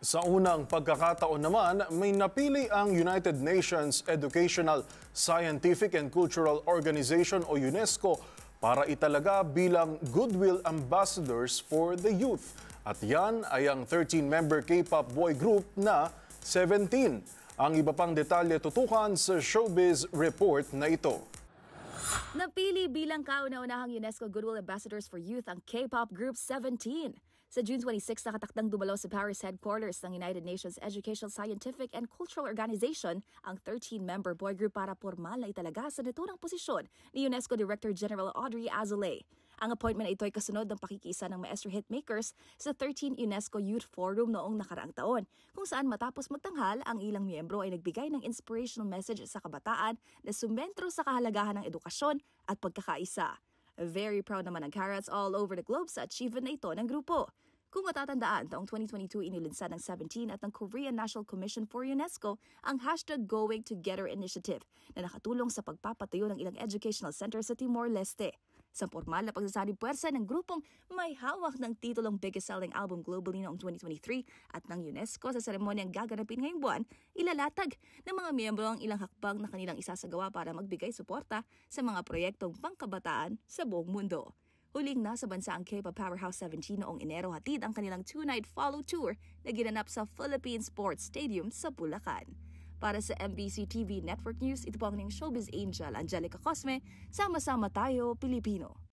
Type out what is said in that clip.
Sa unang pagkakataon naman, may napili ang United Nations Educational, Scientific and Cultural Organization o UNESCO para italaga bilang Goodwill Ambassadors for the Youth. At yan ay ang 13-member K-pop boy group na 17. Ang iba pang detalye tutukan sa Showbiz Report na ito. Napili bilang kauna-unahang UNESCO Goodwill Ambassadors for Youth ang K-pop group 17. Sa June 26, nakatakdang dumalaw sa Paris headquarters ng United Nations Educational, Scientific and Cultural Organization ang 13-member boy group para formal na italaga sa naturang posisyon ni UNESCO Director General Audrey Azoulay. Ang appointment ay ito ay kasunod ng pakikisa ng maestro hitmakers sa 13 UNESCO Youth Forum noong nakaraang taon, kung saan matapos magtanghal, ang ilang miyembro ay nagbigay ng inspirational message sa kabataan na sumentro sa kahalagahan ng edukasyon at pagkakaisa. Very proud naman ang Carrots all over the globe sa achievement na ito ng grupo. Kung matatandaan, taong 2022 inilunsad ng 17 at ng Korean National Commission for UNESCO ang hashtag Going Together Initiative na nakatulong sa pagpapatayo ng ilang educational centers sa Timor-Leste. Sa formal na pagsasabi puwersa ng grupong may hawak ng titulong biggest selling album globally noong 2023 at ng UNESCO sa seremonyang gaganapin ngayong buwan, ilalatag ng mga miyembro ang ilang hakbang na kanilang isasagawa para magbigay suporta sa mga proyektong pangkabataan sa buong mundo. Huling nasa bansa ang K-pop powerhouse 17 noong Enero hatid ang kanilang two-night follow tour na ginanap sa Philippine Sports Stadium sa Bulacan. Para sa MBC TV Network News, ito po ang inyong showbiz angel Angelica Cosme. Sama-sama tayo, Pilipino.